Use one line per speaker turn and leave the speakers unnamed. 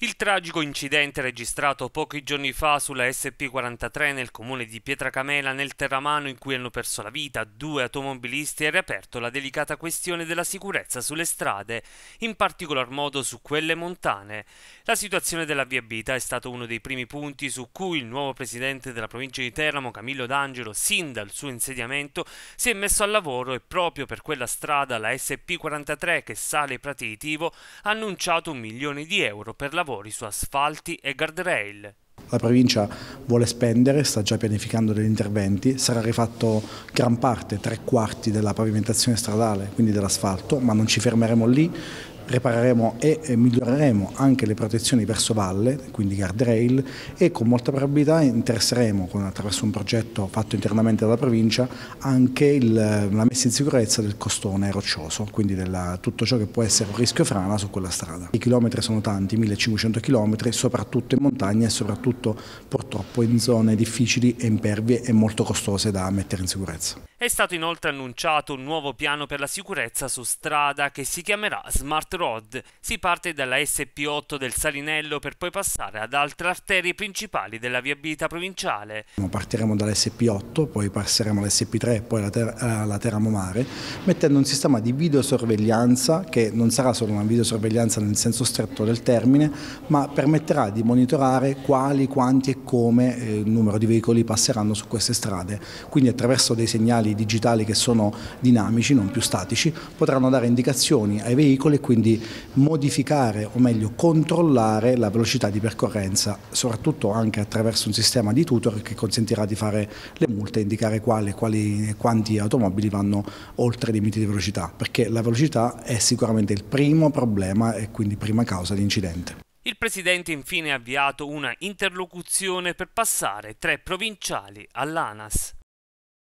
Il tragico incidente registrato pochi giorni fa sulla SP43 nel comune di Pietracamela nel Terramano in cui hanno perso la vita due automobilisti ha riaperto la delicata questione della sicurezza sulle strade, in particolar modo su quelle montane. La situazione della viabilità è stato uno dei primi punti su cui il nuovo presidente della provincia di Teramo, Camillo D'Angelo, sin dal suo insediamento, si è messo al lavoro e proprio per quella strada, la SP43 che sale prati di Tivo ha annunciato un milione di euro per la lavori su asfalti e guardrail.
La provincia vuole spendere, sta già pianificando degli interventi, sarà rifatto gran parte, tre quarti della pavimentazione stradale, quindi dell'asfalto, ma non ci fermeremo lì, prepareremo e miglioreremo anche le protezioni verso valle, quindi guardrail, e con molta probabilità interesseremo, attraverso un progetto fatto internamente dalla provincia, anche il, la messa in sicurezza del costone roccioso, quindi della, tutto ciò che può essere un rischio frana su quella strada. I chilometri sono tanti, 1500 chilometri, soprattutto in montagna e soprattutto purtroppo in zone difficili e impervie e molto costose da mettere in sicurezza.
È stato inoltre annunciato un nuovo piano per la sicurezza su strada che si chiamerà Smart Road. Si parte dalla SP8 del Salinello per poi passare ad altre arterie principali della viabilità provinciale.
Partiremo dall'SP8, poi passeremo all'SP3 e poi alla, ter alla Teramo Mare, mettendo un sistema di videosorveglianza che non sarà solo una videosorveglianza nel senso stretto del termine, ma permetterà di monitorare quali, quanti e come eh, il numero di veicoli passeranno su queste strade. Quindi attraverso dei segnali segnali digitali che sono dinamici, non più statici, potranno dare indicazioni ai veicoli e quindi modificare o meglio controllare la velocità di percorrenza, soprattutto anche attraverso un sistema di tutor che consentirà di fare le multe e indicare quali, e quanti automobili vanno oltre i limiti di velocità, perché la velocità è sicuramente il primo problema e quindi prima causa di incidente.
Il Presidente infine ha avviato una interlocuzione per passare tre provinciali all'ANAS.